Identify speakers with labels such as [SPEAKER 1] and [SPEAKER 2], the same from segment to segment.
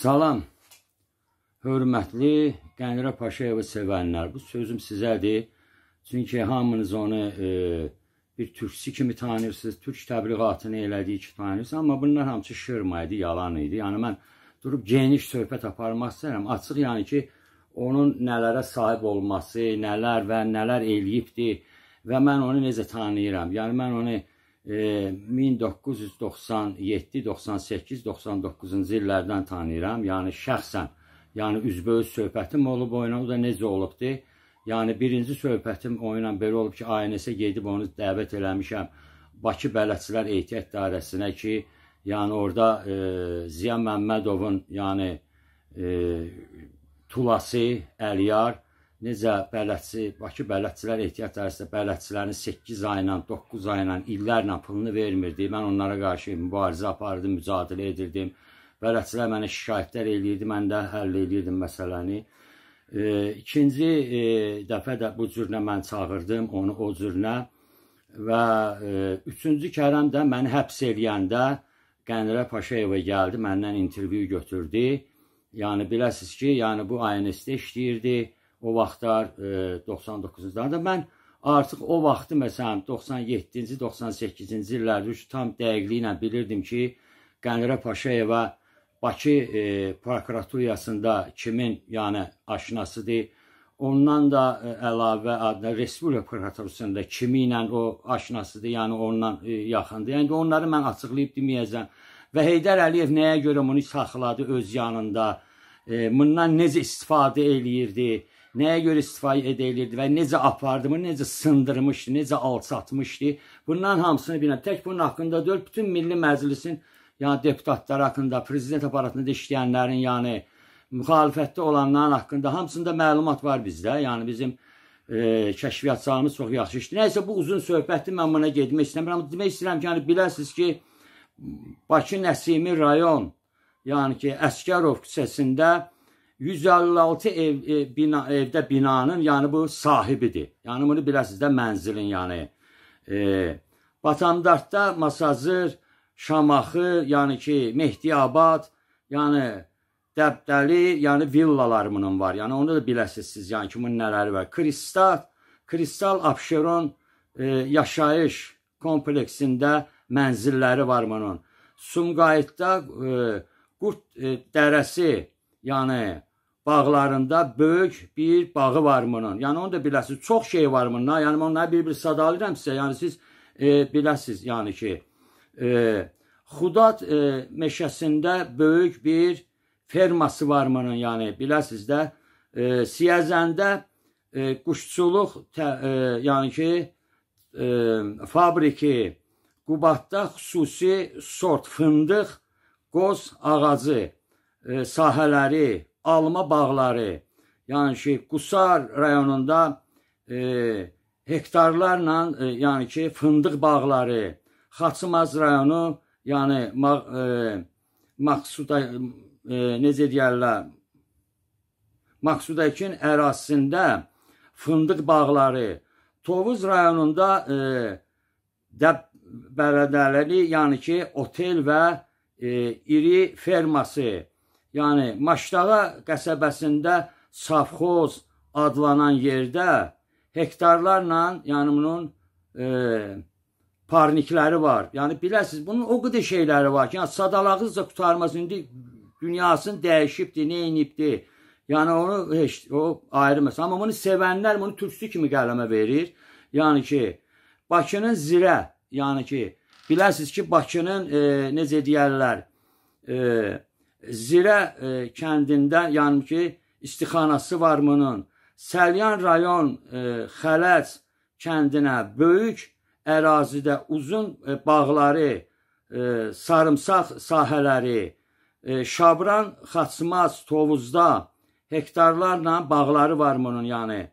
[SPEAKER 1] Salam, hörmətli Qənirə Paşayevi sevənlər. Bu sözüm sizədir. Çünki hamınız onu e, bir türkçü kimi tanıyırsınız. Türk təbliğatını elədiyi ki tanıyırsınız. Amma bunlar hamısı şırma idi, yalan idi. Yəni mən durub geniş söhbət aparmaq istəyirəm. Açıq yəni ki, onun nələrə sahib olması, nələr və nələr eləyibdi və mən onu necə tanıyıram. Yəni mən onu 1997-98-99-cu e, illərdən tanıyıram. Yəni şəxsən, yəni üzbəüz söhbətim olub o ilə, o da necə olubdu? Yəni birinci söhbətim o ilə belə olub ki, ANS-ə gedib onu dəvət eləmişəm Bakı Bələdçilər Ehtiyat Dairəsinə ki, yəni orada e, Ziya Məmmədovun, yəni e, tulası Əliyar necə bələdçi, Bakı bələdçilər ehtiyat dərsi bələdçilərin 8 ayla, 9 ayla, illərlə pulunu vermirdi. Mən onlara qarşı mübarizə apardım, mücadilə edirdim. Bələdçilər mənə şikayətlər eləyirdi, mən də həll eləyirdim məsələni. E, ikinci e, dəfə də bu cürlə mən çağırdım onu o cürlə və e, üçüncü kərəm də məni həbs eləyəndə Qənirə Paşayeva gəldi, məndən intervyu götürdü. Yəni biləsiz ki, yəni bu ANS-də işləyirdi o vaxtlar e, 99-cu illərdə mən artıq o vaxtı məsələn 97-ci, 98-ci illərdə tam dəqiqliklə bilirdim ki, Qənirə Paşayeva Bakı e, prokuraturiyasında kimin yəni aşinasıdır. Ondan da e, əlavə adına Respublika prokuraturasında kimi ilə o aşinasıdır, yəni onunla e, yaxındır. Yəni onları mən açıqlayıb deməyəcəm. Və Heydər Əliyev nəyə görə bunu saxladı öz yanında? E, bundan necə istifadə eləyirdi? nəyə görə istifadə edilirdi və necə apardımı, necə sındırmışdı, necə alçatmışdı. Bunların hamısını bilən tək bunun haqqında deyil, bütün Milli Məclisin yəni deputatlar haqqında, prezident aparatında işləyənlərin, yəni müxalifətdə olanların haqqında hamısında məlumat var bizdə. Yəni bizim e, kəşfiyyatçılarımız çox yaxşı işləyir. Nəysə bu uzun söhbətdir, mən buna getmək istəmirəm. Demək istəyirəm ki, yəni biləsiniz ki, Bakı Nəsimi rayon, yəni ki, Əskərov küçəsində 156 ev, ev bina, evdə binanın, yəni bu sahibidir. Yəni bunu biləsiniz də mənzilin, yəni. E, Batandardda Masazır, Şamaxı, yəni ki, Mehdiabad, yəni Dəbdəli, yəni villalar bunun var. Yəni onu da biləsiniz siz, yəni ki, bunun nələri var. Kristal, Kristal Abşeron e, yaşayış kompleksində mənzilləri var bunun. Sumqayıtda e, Qurt e, dərəsi, yəni bağlarında böyük bir bağı var bunun. Yəni onu da biləsiz. Çox şey var bununla. Yəni onları bir-bir sadalayıram sizə. Yəni siz e, biləsiz yəni ki, e, Xudat e, meşəsində böyük bir ferması var bunun. Yəni biləsiz də e, Siyəzəndə e, quşçuluq tə, e, yəni ki, e, fabriki Qubadda xüsusi sort fındıq, qoz ağacı e, sahələri alma bağları, yəni ki, Qusar rayonunda e, hektarlarla, e, yəni ki, fındıq bağları, Xaçmaz rayonu, yəni ma, e, Maqsuda e, necə deyirlər, Maqsudakin ərazisində fındıq bağları, Tovuz rayonunda e, dəbərədələri, yəni ki, otel və e, iri ferması, yəni Maşdağa qəsəbəsində Safxoz adlanan yerdə hektarlarla, yəni bunun e, parnikləri var. Yəni biləsiz, bunun o qədər şeyləri var ki, yəni sadalağız da qurtarmaz. İndi dünyasını dəyişibdi, nə edibdi. Yəni onu heç o ayrı məsələ. Amma bunu sevənlər bunu türkçü kimi qələmə verir. Yəni ki, Bakının zirə, yəni ki, biləsiz ki, Bakının e, necə deyirlər, e, Zirə e, kəndində, yəni ki, istixanası var bunun. Səlyan rayon e, Xələc kəndinə böyük ərazidə uzun e, bağları, e, sarımsaq sahələri, e, Şabran, Xaçmaz, Tovuzda hektarlarla bağları var bunun yəni.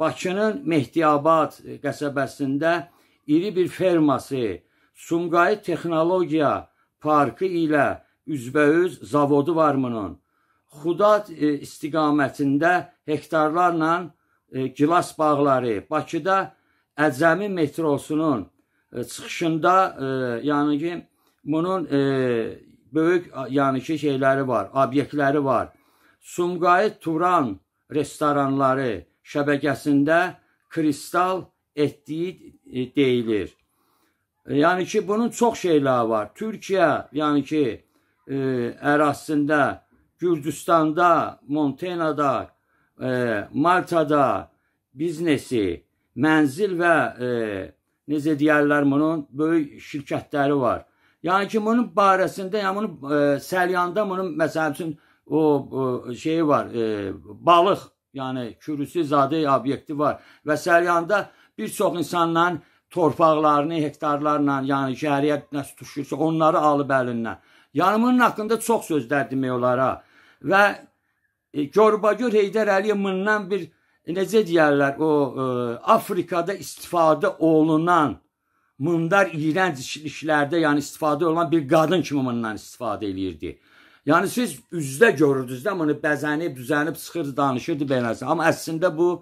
[SPEAKER 1] Bakının Mehdiyabad qəsəbəsində iri bir ferması, Sumqayıt Texnologiya Parkı ilə üzbəüz zavodu var bunun. Xuda e, istiqamətində hektarlarla e, gilas bağları, Bakıda Əcəmi metrosunun e, çıxışında, yəni ki, bunun böyük yəni ki, şeyləri var, obyektləri var. Sumqayıt Turan restoranları şəbəkəsində kristal etdiyi deyilir. Yəni ki, bunun çox şeyləri var. Türkiyə, yəni ki, e, ərazisində, Gürcüstanda, Montenada, e, Maltada biznesi, mənzil və e, necə deyərlər bunun böyük şirkətləri var. Yəni ki, bunun barəsində, yəni bunun e, səlyanda bunun məsəl üçün o, o şeyi var, e, balıq, yəni kürüsü zadə obyekti var və səlyanda bir çox insanların torpaqlarını hektarlarla, yəni ki, həriyyə tutuşursa, onları alıb əlindən. Yanımının haqqında çox sözlər demək olara və e, görbagör Heydər Əliyev bundan bir e, necə deyərlər o e, Afrikada istifadə olunan mındar iyrənc işlərdə, yəni istifadə olunan bir qadın kimi bundan istifadə eləyirdi. Yəni siz üzdə görürdünüz də bunu bəzənib, düzənib, sıxır danışırdı beləsə. Amma əslində bu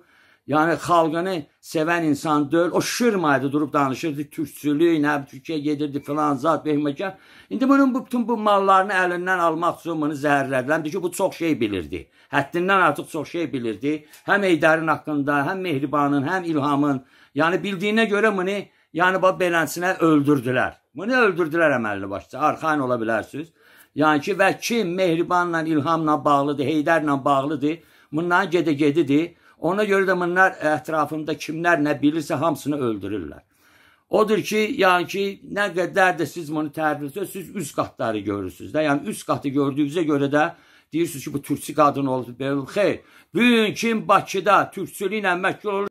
[SPEAKER 1] Yəni xalqını sevən insan deyil. O şırmaydı, durub danışırdı türkçülük, nə Türkiyə gedirdi filan zat behməkən. İndi bunun bu, bütün bu mallarını əlindən almaq üçün bunu zəhərlədilər. Dedi ki, bu çox şey bilirdi. Həddindən artıq çox şey bilirdi. Həm Eydərin haqqında, həm Mehribanın, həm İlhamın. Yəni bildiyinə görə bunu yəni bax beləsinə öldürdülər. Bunu öldürdülər əməlli başda. Arxain ola bilərsiniz. Yəni ki, və kim Mehribanla, İlhamla bağlıdır, Heydərlə bağlıdır. Bunların gedə-gedidir. Ona görə də bunlar ətrafında kimlər nə bilirsə hamısını öldürürlər. Odur ki, yəni ki, nə qədər də siz bunu tərifləsəz, siz üst qatları görürsüz də. Yəni üst qatı gördüyünüzə görə də deyirsiniz ki, bu türkçü qadın olub. Xeyr. Bu gün kim Bakıda türkçülüklə məşğul olur?